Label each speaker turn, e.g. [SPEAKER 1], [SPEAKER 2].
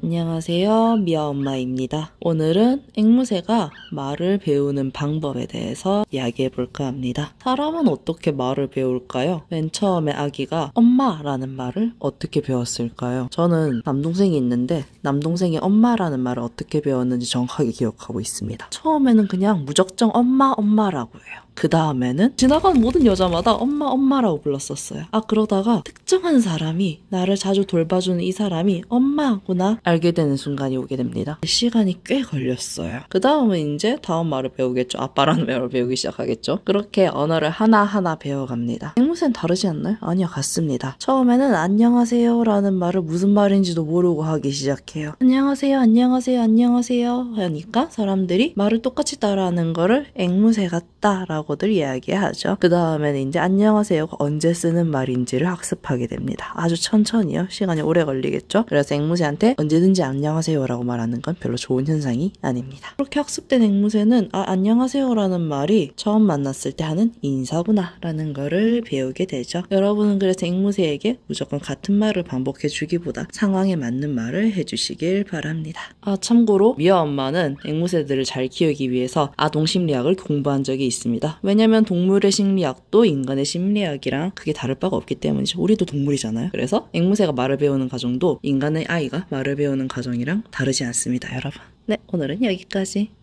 [SPEAKER 1] 안녕하세요. 미아 엄마입니다. 오늘은 앵무새가 말을 배우는 방법에 대해서 이야기해 볼까 합니다. 사람은 어떻게 말을 배울까요? 맨 처음에 아기가 엄마라는 말을 어떻게 배웠을까요? 저는 남동생이 있는데 남동생이 엄마라는 말을 어떻게 배웠는지 정확하게 기억하고 있습니다. 처음에는 그냥 무적정 엄마 엄마라고 해요. 그 다음에는 지나간 모든 여자마다 엄마 엄마라고 불렀었어요. 아 그러다가 특정한 사람이 나를 자주 돌봐주는 이 사람이 엄마구나 알게 되는 순간이 오게 됩니다. 시간이 꽤 걸렸어요. 그 다음은 이제 다음 말을 배우겠죠. 아빠라는 말을 배우기 시작하겠죠. 그렇게 언어를 하나하나 배워갑니다. 앵무새는 다르지 않나요? 아니요 같습니다. 처음에는 안녕하세요 라는 말을 무슨 말인지도 모르고 하기 시작해요.
[SPEAKER 2] 안녕하세요 안녕하세요 안녕하세요
[SPEAKER 1] 하니까 사람들이 말을 똑같이 따라하는 거를 앵무새 같다 라고 용어들 이야기하죠. 그 다음에는 이제 안녕하세요 언제 쓰는 말인지를 학습하게 됩니다. 아주 천천히요. 시간이 오래 걸리겠죠. 그래서 앵무새한테 언제든지 안녕하세요라고 말하는 건 별로 좋은 현상이 아닙니다. 그렇게 학습된 앵무새는 아 안녕하세요라는 말이 처음 만났을 때 하는 인사구나라는 거를 배우게 되죠. 여러분은 그래서 앵무새에게 무조건 같은 말을 반복해 주기보다 상황에 맞는 말을 해주시길 바랍니다. 아 참고로 미아 엄마는 앵무새들을 잘 키우기 위해서 아동심리학을 공부한 적이 있습니다. 왜냐면 동물의 심리학도 인간의 심리학이랑 크게 다를 바가 없기 때문이죠. 우리도 동물이잖아요. 그래서 앵무새가 말을 배우는 과정도 인간의 아이가 말을 배우는 과정이랑 다르지 않습니다, 여러분. 네, 오늘은 여기까지.